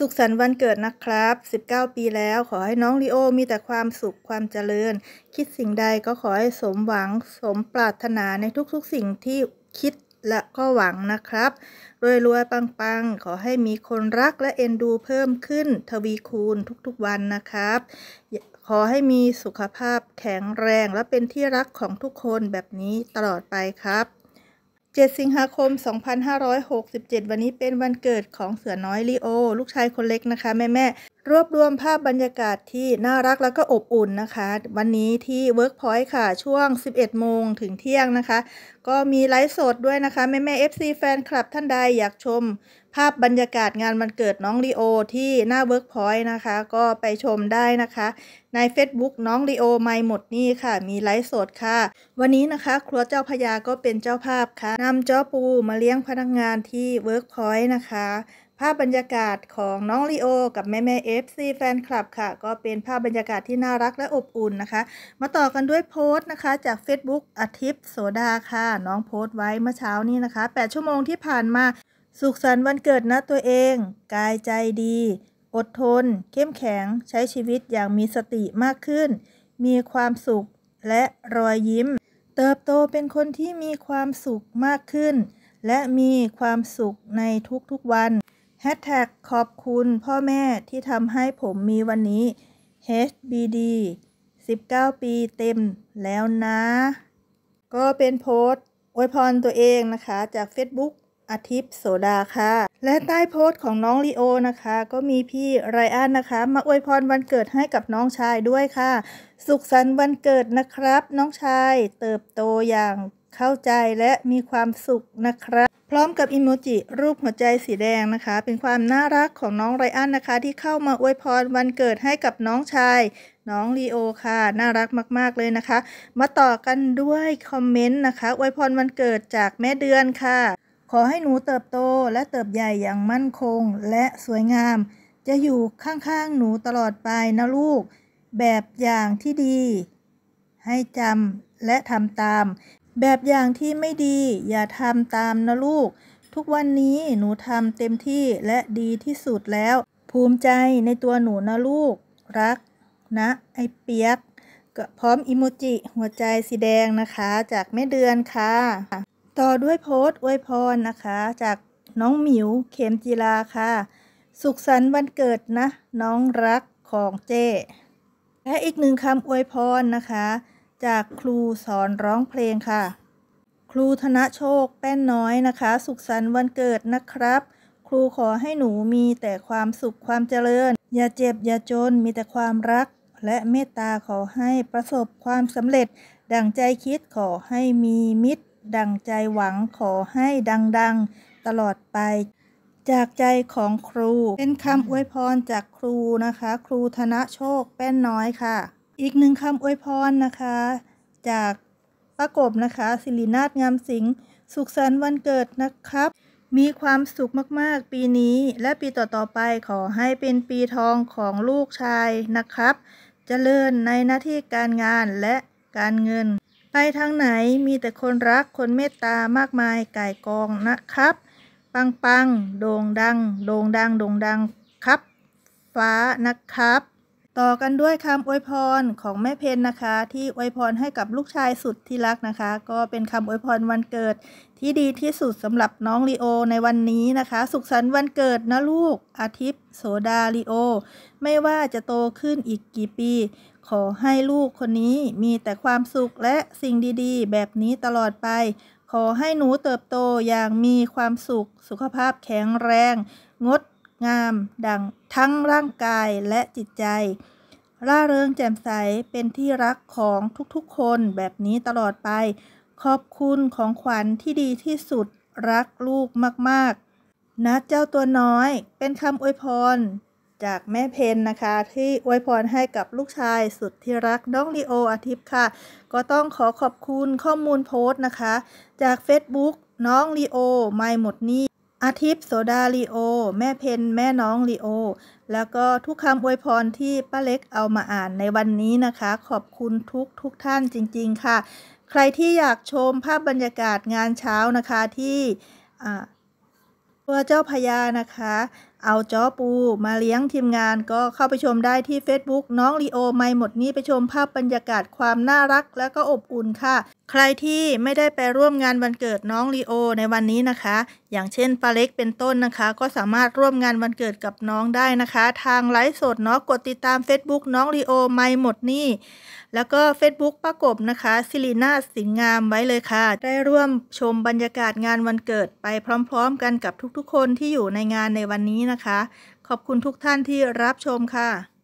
สุขสันต์วันเกิดนะครับ 19 ปีแล้วขอให้น้องลีโอมีแต่ความสุขความเจริญ คิดสิ่งใดก็ขอให้สมหวังสมปรารถนาในทุกๆสิ่งที่คิดและก็หวังนะครับ รวยๆปังๆ ขอให้มีคนรักและเอ็นดูเพิ่มขึ้น ทวีคูณทุกๆวันนะครับ ขอให้มีสุขภาพแข็งแรง และเป็นที่รักของทุกคนแบบนี้ตลอดไปครับ7สิงหาคม 2567 วันนี้เป็นวันเกิดของเสือน้อยลีโอ ลูกชายคนเล็กนะคะแม่แม่รวบรวมภาพบรรยากาศที่น่ารักแล้วก็อบอุ่นนะคะ วันนี้ที่ Workpoint ค่ะช่วง 11 โมงถึงเที่ยงนะคะ ก็มีไลฟ์สดด้วยนะคะแม่แม่ FC แฟนคลับท่านใดอยากชมภาพบรรยากาศงานวันเกิดน้องลีโอที่หน้า Workpoint นะคะ ก็ไปชมได้นะคะ ใน Facebook น้องลีโอไม่หมดนี่ค่ะ มีไลฟ์สดค่ะ วันนี้นะคะ ครัวเจ้าพยาก็เป็นเจ้าภาพค่ะนำเจ้าปูมาเลี้ยงพนักงานที่ Workpoint นะคะภาพบรรยากาศของน้องลีโอ กับแม่แม่เอฟซีแฟนคลับค่ะ ก็เป็นภาพบรรยากาศที่น่ารักและอบอุ่นนะคะ มาต่อกันด้วยโพสต์นะคะ จาก Facebook อาทิตย์โซดาค่ะ น้องโพสต์ไว้เมื่อเช้านี้นะคะ 8 ชั่วโมงที่ผ่านมาสุขสันต์วันเกิดนะตัวเอง กายใจดี อดทน เข้มแข็งใช้ชีวิตอย่างมีสติมากขึ้น มีความสุขและรอยยิ้ม เติบโตเป็นคนที่มีความสุขมากขึ้น และมีความสุขในทุกๆวันแฮชแท็กขอบคุณพ่อแม่ที่ทำให้ผมมีวันนี้ HBD 19 ปีเต็มแล้วนะ ก็เป็นโพสต์ อวยพรตัวเองนะคะ จาก Facebook อาทิตย์โสดาค่ะ และใต้โพสต์ของน้องลีโอนะคะ ก็มีพี่ไรอันนะคะ มาอวยพรวันเกิดให้กับน้องชายด้วยค่ะ สุขสันต์วันเกิดนะครับ น้องชายเติบโตอย่างเข้าใจและมีความสุขนะครับพร้อม กับอิโมจิรูปหัวใจสีแดงนะคะ เป็นความน่ารักของน้องไรอันนะคะ ที่เข้ามาอวยพร วันเกิดให้กับน้องชายน้องลีโอค่ะ น่ารักมากๆ เลยนะคะ มาต่อกันด้วยคอมเมนต์นะคะอวยพรวันเกิดจากแม่เดือนค่ะ ขอให้หนูเติบโต และเติบใหญ่อย่างมั่นคงและสวยงาม จะอยู่ข้างๆหนูตลอดไปนะลูก แบบอย่างที่ดี ให้จำและทำตามแบบอย่างที่ไม่ดีอย่าทำตามนะลูก ทุกวันนี้หนูทำเต็มที่และดีที่สุดแล้ว ภูมิใจในตัวหนู นะลูก รักนะ ไอเปียก ก็พร้อมอิโมจิหัวใจสีแดงนะคะ จากแม่เดือนค่ะ ต่อด้วยโพสต์อวยพรนะคะ จากน้องหมิว เข็มจีลาค่ะ สุขสันต์วันเกิดนะ น้องรักของเจ้และอีกหนึ่งคำอวยพรนะคะจากครูสอนร้องเพลงค่ะ ครูธนโชคแป้นน้อยนะคะ สุขสันต์วันเกิดนะครับ ครูขอให้หนูมีแต่ความสุขความเจริญ อย่าเจ็บอย่าจนมีแต่ความรัก และเมตตาขอให้ประสบความสำเร็จ ดั่งใจคิดขอให้มีมิตร ดั่งใจหวังขอให้ดังๆ ตลอดไป จากใจของครูเป็นคำอวยพรจากครูนะคะ ครูธนโชคแป้นน้อยค่ะอีกหนึ่งคำอวยพรนะคะ จากป้ากบนะคะสิรินาถงามสิงห์สุขสันต์วันเกิดนะครับ มีความสุขมากๆ ปีนี้ และปีต่อๆไปขอให้เป็นปีทองของลูกชายนะครับจเจริญในหน้าที่การงานและการเงิน ไปทางไหนมีแต่คนรักคนเมตตามากมายไก่กองนะครับ ปังปังโด่งดัง โด่งดังโด่งดังครับ ฟ้านะครับต่อกันด้วยคำอวยพรของแม่เพนนะคะ ที่อวยพรให้กับลูกชายสุดที่รักนะคะ ก็เป็นคำอวยพรวันเกิดที่ดีที่สุดสำหรับน้องลีโอในวันนี้นะคะ สุขสันต์วันเกิดนะลูกอาทิตย์โสดาลีโอไม่ว่าจะโตขึ้นอีกกี่ปี ขอให้ลูกคนนี้มีแต่ความสุขและสิ่งดีๆ แบบนี้ตลอดไป ขอให้หนูเติบโตอย่างมีความสุขสุขภาพแข็งแรงงดงามดังทั้งร่างกายและจิตใจร่าเริงแจ่มใสเป็นที่รักของทุกๆคนแบบนี้ตลอดไป ขอบคุณของขวัญที่ดีที่สุดรักลูกมาก ๆนะเจ้าตัวน้อยเป็นคำอวยพร จากแม่เพนนะคะ ที่อวยพร ให้กับลูกชาย สุด ที่ รัก น้องลีโอ อาทิตย์ค่ะก็ต้องขอขอบคุณข้อมูลโพสต์นะคะ จาก Facebook น้องลีโอไม่หมดนี้อาทิตย์โซดาลีโอ แม่เพนแม่น้องลีโอ แล้วก็ทุกคำอวยพร ที่ป้าเล็กเอามาอ่านในวันนี้นะคะ ขอบคุณทุกทุกท่านจริง ๆค่ะ ใครที่อยาก ชมภาพบรรยากาศงานเช้านะคะที่ตัวเจ้าพญานะคะเอาจอปูมาเลี้ยงทีมงานก็เข้าไปชมได้ที่ Facebook น้องลีโอไม่หมดนี้ไปชมภาพบรรยากาศความน่ารักและก็อบอุ่นค่ะ ใครที่ไม่ได้ไปร่วมงานวันเกิดน้องลีโอในวันนี้นะคะ อย่างเช่นปาเล็กเป็นต้นนะคะ ก็สามารถร่วมงานวันเกิดกับน้องได้นะคะ ทางไลฟ์สดเนาะกดติดตาม Facebook น้องลีโอไม่หมดนี้ แล้วก็ Facebook ประกบนะคะซิลีนาสิงงามไว้เลยค่ะได้ร่วมชมบรรยากาศงานวันเกิด ไปพร้อม ๆ กันกับทุกๆ คนที่อยู่ในงานในวันนี้นะคะขอบคุณทุกท่านที่รับชมค่ะ